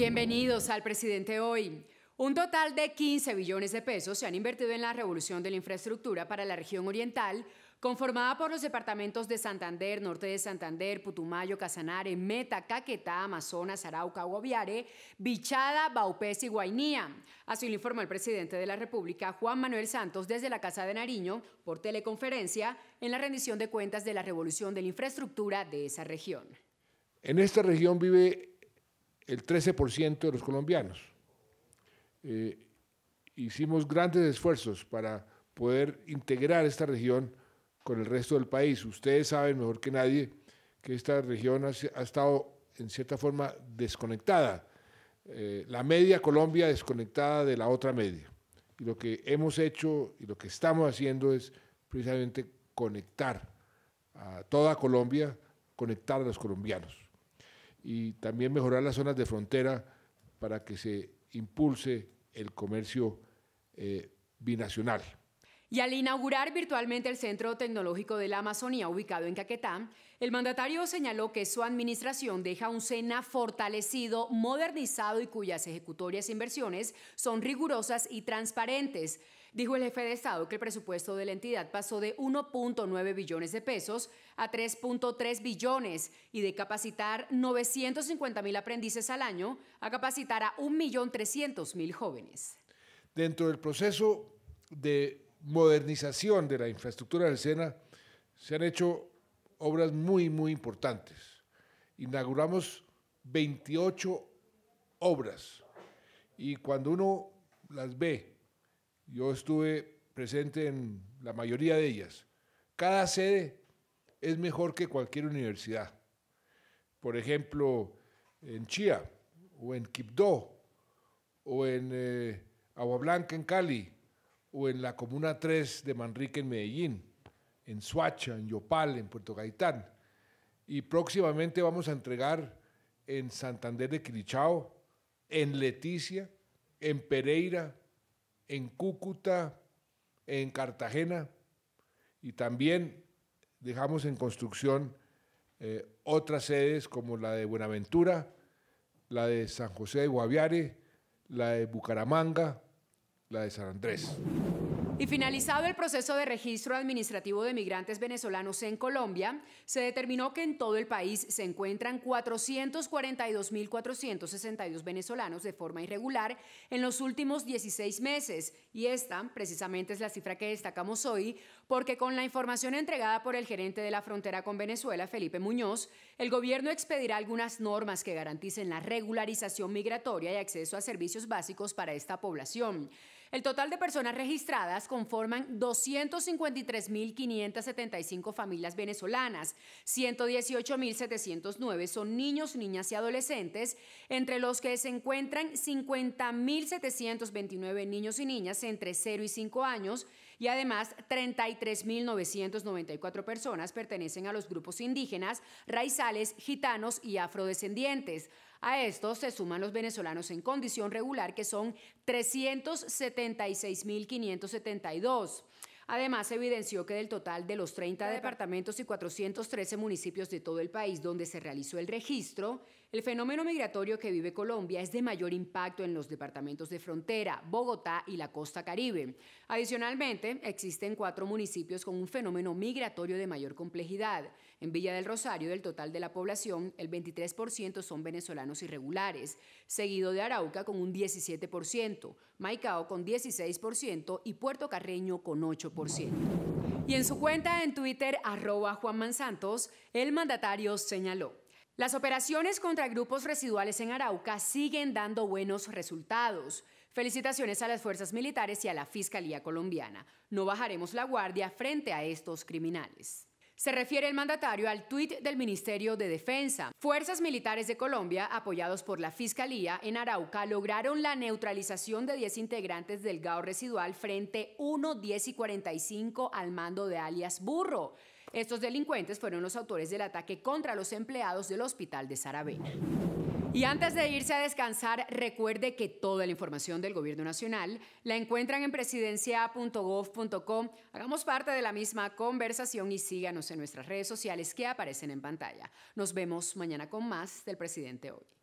Bienvenidos al presidente hoy. Un total de 15 billones de pesos se han invertido en la revolución de la infraestructura para la región oriental, conformada por los departamentos de Santander, Norte de Santander, Putumayo, Casanare, Meta, Caquetá, Amazonas, Arauca, Guaviare, Bichada, Baupés y Guainía. Así lo informó el presidente de la República, Juan Manuel Santos, desde la Casa de Nariño, por teleconferencia, en la rendición de cuentas de la revolución de la infraestructura de esa región. En esta región vive el 13% de los colombianos. Eh, hicimos grandes esfuerzos para poder integrar esta región con el resto del país. Ustedes saben mejor que nadie que esta región ha, estado en cierta forma desconectada, eh, la media Colombia desconectada de la otra media. Y lo que hemos hecho y lo que estamos haciendo es precisamente conectar a toda Colombia, conectar a los colombianos y también mejorar las zonas de frontera para que se impulse el comercio eh, binacional. Y al inaugurar virtualmente el Centro Tecnológico de la Amazonía ubicado en Caquetá, el mandatario señaló que su administración deja un SENA fortalecido, modernizado y cuyas ejecutorias e inversiones son rigurosas y transparentes. Dijo el jefe de Estado que el presupuesto de la entidad pasó de 1.9 billones de pesos a 3.3 billones y de capacitar 950 mil aprendices al año a capacitar a 1.300.000 jóvenes. Dentro del proceso de modernización de la infraestructura del SENA se han hecho obras muy, muy importantes. Inauguramos 28 obras y cuando uno las ve, yo estuve presente en la mayoría de ellas. Cada sede es mejor que cualquier universidad. Por ejemplo, en Chía, o en Quibdó, o en aguablanca eh, Agua Blanca en Cali, o en la Comuna 3 de Manrique en Medellín, en Suacha, en Yopal, en Puerto Gaitán. Y próximamente vamos a entregar en Santander de Quilichao, en Leticia, en Pereira, en Cúcuta, en Cartagena y también dejamos en construcción eh, otras sedes como la de Buenaventura, la de San José de Guaviare, la de Bucaramanga, la de San Andrés. Y finalizado el proceso de registro administrativo de migrantes venezolanos en Colombia, se determinó que en todo el país se encuentran 442.462 venezolanos de forma irregular en los últimos 16 meses. Y esta, precisamente, es la cifra que destacamos hoy, porque con la información entregada por el gerente de la frontera con Venezuela, Felipe Muñoz, el gobierno expedirá algunas normas que garanticen la regularización migratoria y acceso a servicios básicos para esta población. El total de personas registradas conforman 253.575 familias venezolanas, 118.709 son niños, niñas y adolescentes, entre los que se encuentran 50.729 niños y niñas entre 0 y 5 años, y además 33.994 personas pertenecen a los grupos indígenas, raizales, gitanos y afrodescendientes. A estos se suman los venezolanos en condición regular, que son 376.572. Además, evidenció que del total de los 30 departamentos y 413 municipios de todo el país donde se realizó el registro, el fenómeno migratorio que vive Colombia es de mayor impacto en los departamentos de frontera, Bogotá y la costa caribe. Adicionalmente, existen cuatro municipios con un fenómeno migratorio de mayor complejidad. En Villa del Rosario, del total de la población, el 23% son venezolanos irregulares, seguido de Arauca con un 17%, Maicao con 16% y Puerto Carreño con 8%. Y en su cuenta en Twitter, arroba Juan el mandatario señaló. Las operaciones contra grupos residuales en Arauca siguen dando buenos resultados. Felicitaciones a las fuerzas militares y a la Fiscalía colombiana. No bajaremos la guardia frente a estos criminales. Se refiere el mandatario al tuit del Ministerio de Defensa. Fuerzas militares de Colombia, apoyados por la Fiscalía en Arauca, lograron la neutralización de 10 integrantes del GAO residual frente 1, 10 y 45 al mando de alias Burro. Estos delincuentes fueron los autores del ataque contra los empleados del hospital de Saravena. Y antes de irse a descansar, recuerde que toda la información del Gobierno Nacional la encuentran en presidencia.gov.com. Hagamos parte de la misma conversación y síganos en nuestras redes sociales que aparecen en pantalla. Nos vemos mañana con más del presidente hoy.